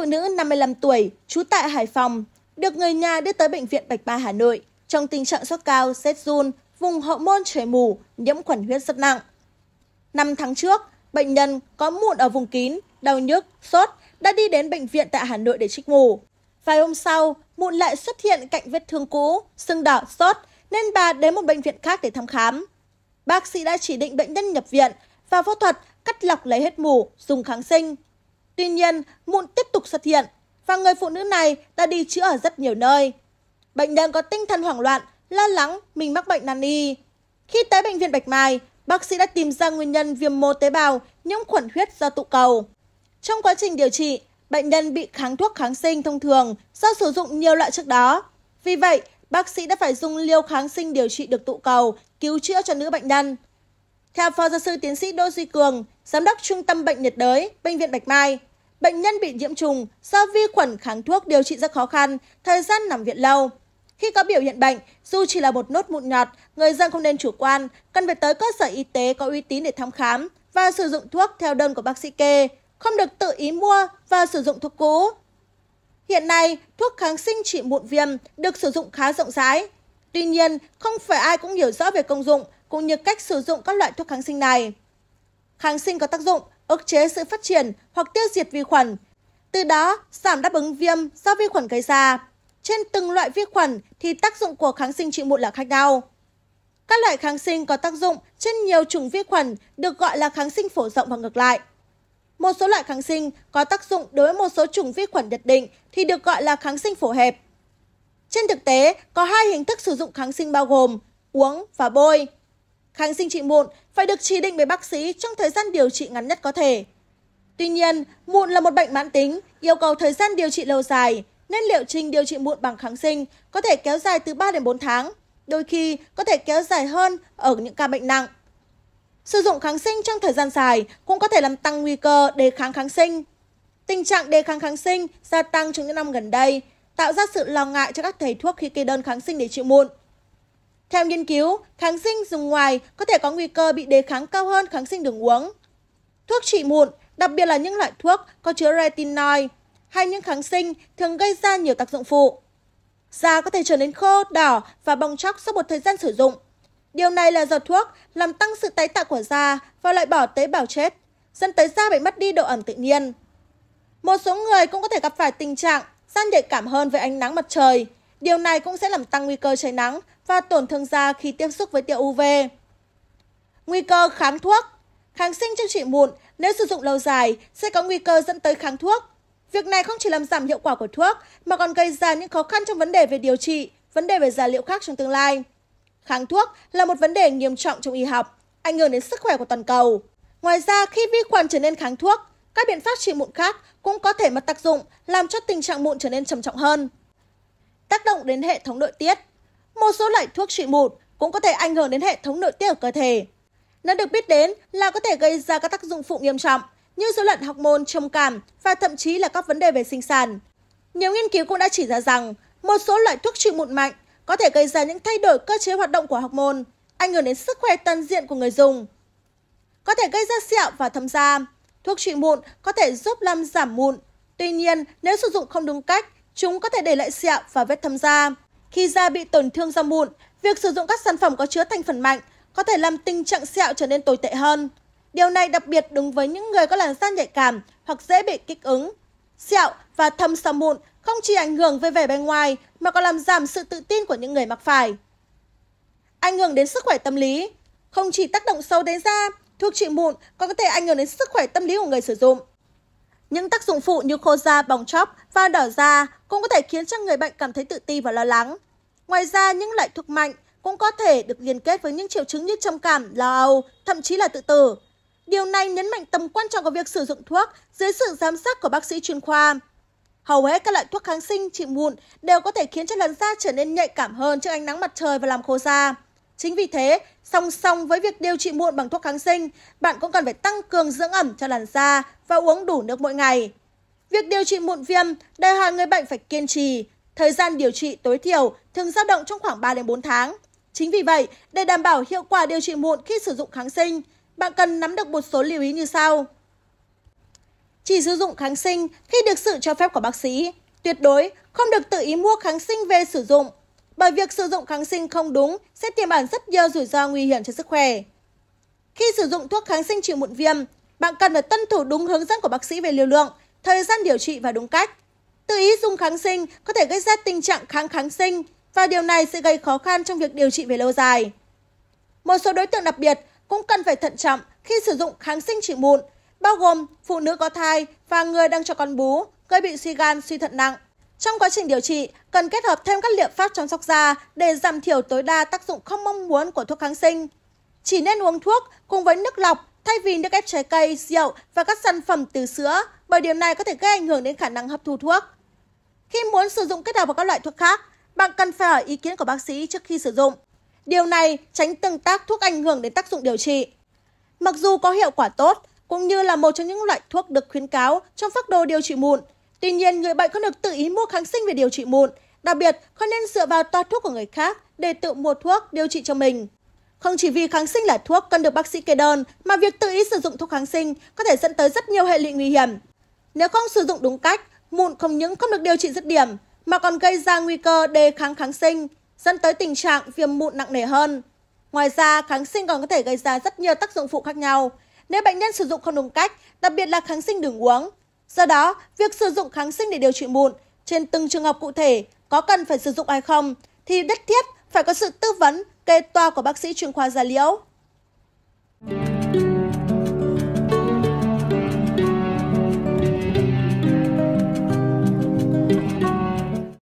phụ nữ 55 tuổi trú tại Hải Phòng được người nhà đưa tới bệnh viện Bạch Ba Hà Nội trong tình trạng sốt cao, rét run, vùng hậu môn chảy mù, nhiễm khuẩn huyết rất nặng. Năm tháng trước, bệnh nhân có mụn ở vùng kín, đau nhức, sốt đã đi đến bệnh viện tại Hà Nội để trích mù. Vài hôm sau, mụn lại xuất hiện cạnh vết thương cũ, sưng đỏ, sốt nên bà đến một bệnh viện khác để thăm khám. Bác sĩ đã chỉ định bệnh nhân nhập viện và phẫu thuật cắt lọc lấy hết mù, dùng kháng sinh, tuy nhiên mụn tiếp tục xuất hiện và người phụ nữ này đã đi chữa ở rất nhiều nơi bệnh nhân có tinh thần hoảng loạn lo lắng mình mắc bệnh nan y khi tới bệnh viện bạch mai bác sĩ đã tìm ra nguyên nhân viêm mô tế bào nhiễm khuẩn huyết do tụ cầu trong quá trình điều trị bệnh nhân bị kháng thuốc kháng sinh thông thường do sử dụng nhiều loại trước đó vì vậy bác sĩ đã phải dùng liều kháng sinh điều trị được tụ cầu cứu chữa cho nữ bệnh nhân theo phó giáo sư tiến sĩ đỗ duy cường giám đốc trung tâm bệnh nhiệt đới bệnh viện bạch mai bệnh nhân bị nhiễm trùng do vi khuẩn kháng thuốc điều trị rất khó khăn, thời gian nằm viện lâu. Khi có biểu hiện bệnh, dù chỉ là một nốt mụn nhọt, người dân không nên chủ quan, cần phải tới cơ sở y tế có uy tín để thăm khám và sử dụng thuốc theo đơn của bác sĩ kê, không được tự ý mua và sử dụng thuốc cũ. Hiện nay, thuốc kháng sinh trị mụn viêm được sử dụng khá rộng rãi. Tuy nhiên, không phải ai cũng hiểu rõ về công dụng cũng như cách sử dụng các loại thuốc kháng sinh này. Kháng sinh có tác dụng ức chế sự phát triển hoặc tiêu diệt vi khuẩn từ đó giảm đáp ứng viêm do vi khuẩn gây ra trên từng loại vi khuẩn thì tác dụng của kháng sinh trị mụn là khác nhau các loại kháng sinh có tác dụng trên nhiều chủng vi khuẩn được gọi là kháng sinh phổ rộng và ngược lại một số loại kháng sinh có tác dụng đối với một số chủng vi khuẩn nhất định thì được gọi là kháng sinh phổ hẹp trên thực tế có hai hình thức sử dụng kháng sinh bao gồm uống và bôi kháng sinh trị mụn phải được chỉ định bởi bác sĩ trong thời gian điều trị ngắn nhất có thể tuy nhiên mụn là một bệnh mãn tính yêu cầu thời gian điều trị lâu dài nên liệu trình điều trị mụn bằng kháng sinh có thể kéo dài từ 3 đến 4 tháng, đôi khi có thể kéo dài hơn ở những ca bệnh nặng. Sử dụng kháng sinh trong thời gian dài cũng có thể làm tăng nguy cơ đề kháng kháng sinh. Tình trạng đề kháng kháng sinh gia tăng trong những năm gần đây, tạo ra sự lo ngại cho các thầy thuốc khi kê đơn kháng sinh để trị mụn. Theo nghiên cứu, kháng sinh dùng ngoài có thể có nguy cơ bị đề kháng cao hơn kháng sinh đường uống. Thuốc trị mụn, đặc biệt là những loại thuốc có chứa retinoid hay những kháng sinh thường gây ra nhiều tác dụng phụ. Da có thể trở nên khô, đỏ và bong chóc sau một thời gian sử dụng. Điều này là do thuốc làm tăng sự tái tạo của da và loại bỏ tế bào chết, dẫn tới da bị mất đi độ ẩm tự nhiên. Một số người cũng có thể gặp phải tình trạng da nhạy cảm hơn với ánh nắng mặt trời, Điều này cũng sẽ làm tăng nguy cơ cháy nắng và tổn thương da khi tiếp xúc với tia UV. Nguy cơ kháng thuốc Kháng sinh trong trị mụn nếu sử dụng lâu dài sẽ có nguy cơ dẫn tới kháng thuốc. Việc này không chỉ làm giảm hiệu quả của thuốc mà còn gây ra những khó khăn trong vấn đề về điều trị, vấn đề về da liệu khác trong tương lai. Kháng thuốc là một vấn đề nghiêm trọng trong y học, ảnh hưởng đến sức khỏe của toàn cầu. Ngoài ra, khi vi khuẩn trở nên kháng thuốc, các biện pháp trị mụn khác cũng có thể mất tác dụng, làm cho tình trạng mụn trở nên trầm trọng hơn tác động đến hệ thống nội tiết. Một số loại thuốc trị mụn cũng có thể ảnh hưởng đến hệ thống nội tiết ở cơ thể. Nó được biết đến là có thể gây ra các tác dụng phụ nghiêm trọng như dối loạn học môn trầm cảm và thậm chí là các vấn đề về sinh sản. Nhiều nghiên cứu cũng đã chỉ ra rằng một số loại thuốc trị mụn mạnh có thể gây ra những thay đổi cơ chế hoạt động của học môn, ảnh hưởng đến sức khỏe toàn diện của người dùng. Có thể gây ra sẹo và thâm da. Thuốc trị mụn có thể giúp làm giảm mụn. Tuy nhiên, nếu sử dụng không đúng cách chúng có thể để lại sẹo và vết thâm da. Khi da bị tổn thương do mụn, việc sử dụng các sản phẩm có chứa thành phần mạnh có thể làm tình trạng sẹo trở nên tồi tệ hơn. Điều này đặc biệt đúng với những người có làn da nhạy cảm hoặc dễ bị kích ứng. Sẹo và thâm sau mụn không chỉ ảnh hưởng về vẻ bên ngoài mà còn làm giảm sự tự tin của những người mắc phải. Ảnh hưởng đến sức khỏe tâm lý Không chỉ tác động sâu đến da, thuốc trị mụn còn có thể ảnh hưởng đến sức khỏe tâm lý của người sử dụng. Những tác dụng phụ như khô da, bong chóc và đỏ da cũng có thể khiến cho người bệnh cảm thấy tự ti và lo lắng. Ngoài ra, những loại thuốc mạnh cũng có thể được liên kết với những triệu chứng như trầm cảm, lo âu, thậm chí là tự tử. Điều này nhấn mạnh tầm quan trọng của việc sử dụng thuốc dưới sự giám sát của bác sĩ chuyên khoa. Hầu hết các loại thuốc kháng sinh trị mụn đều có thể khiến cho làn da trở nên nhạy cảm hơn trước ánh nắng mặt trời và làm khô da. Chính vì thế, song song với việc điều trị muộn bằng thuốc kháng sinh, bạn cũng cần phải tăng cường dưỡng ẩm cho làn da và uống đủ nước mỗi ngày. Việc điều trị muộn viêm đòi hỏi người bệnh phải kiên trì, thời gian điều trị tối thiểu thường dao động trong khoảng 3 đến 4 tháng. Chính vì vậy, để đảm bảo hiệu quả điều trị muộn khi sử dụng kháng sinh, bạn cần nắm được một số lưu ý như sau. Chỉ sử dụng kháng sinh khi được sự cho phép của bác sĩ, tuyệt đối không được tự ý mua kháng sinh về sử dụng bởi việc sử dụng kháng sinh không đúng sẽ tiềm ẩn rất nhiều rủi ro nguy hiểm cho sức khỏe. Khi sử dụng thuốc kháng sinh trị mụn viêm, bạn cần phải tuân thủ đúng hướng dẫn của bác sĩ về liều lượng, thời gian điều trị và đúng cách. Tự ý dùng kháng sinh có thể gây ra tình trạng kháng kháng sinh và điều này sẽ gây khó khăn trong việc điều trị về lâu dài. Một số đối tượng đặc biệt cũng cần phải thận trọng khi sử dụng kháng sinh trị mụn, bao gồm phụ nữ có thai và người đang cho con bú, gây bị suy gan, suy thận nặng, trong quá trình điều trị cần kết hợp thêm các liệu pháp chăm sóc da để giảm thiểu tối đa tác dụng không mong muốn của thuốc kháng sinh chỉ nên uống thuốc cùng với nước lọc thay vì nước ép trái cây rượu và các sản phẩm từ sữa bởi điều này có thể gây ảnh hưởng đến khả năng hấp thu thuốc khi muốn sử dụng kết hợp với các loại thuốc khác bạn cần phải hỏi ý kiến của bác sĩ trước khi sử dụng điều này tránh tương tác thuốc ảnh hưởng đến tác dụng điều trị mặc dù có hiệu quả tốt cũng như là một trong những loại thuốc được khuyến cáo trong phác đồ điều trị mụn tuy nhiên người bệnh không được tự ý mua kháng sinh về điều trị mụn đặc biệt không nên dựa vào toa thuốc của người khác để tự mua thuốc điều trị cho mình không chỉ vì kháng sinh là thuốc cần được bác sĩ kê đơn mà việc tự ý sử dụng thuốc kháng sinh có thể dẫn tới rất nhiều hệ lụy nguy hiểm nếu không sử dụng đúng cách mụn không những không được điều trị dứt điểm mà còn gây ra nguy cơ đề kháng kháng sinh dẫn tới tình trạng viêm mụn nặng nề hơn ngoài ra kháng sinh còn có thể gây ra rất nhiều tác dụng phụ khác nhau nếu bệnh nhân sử dụng không đúng cách đặc biệt là kháng sinh đường uống do đó việc sử dụng kháng sinh để điều trị mụn trên từng trường hợp cụ thể có cần phải sử dụng hay không thì đất thiết phải có sự tư vấn kê toa của bác sĩ chuyên khoa gia liễu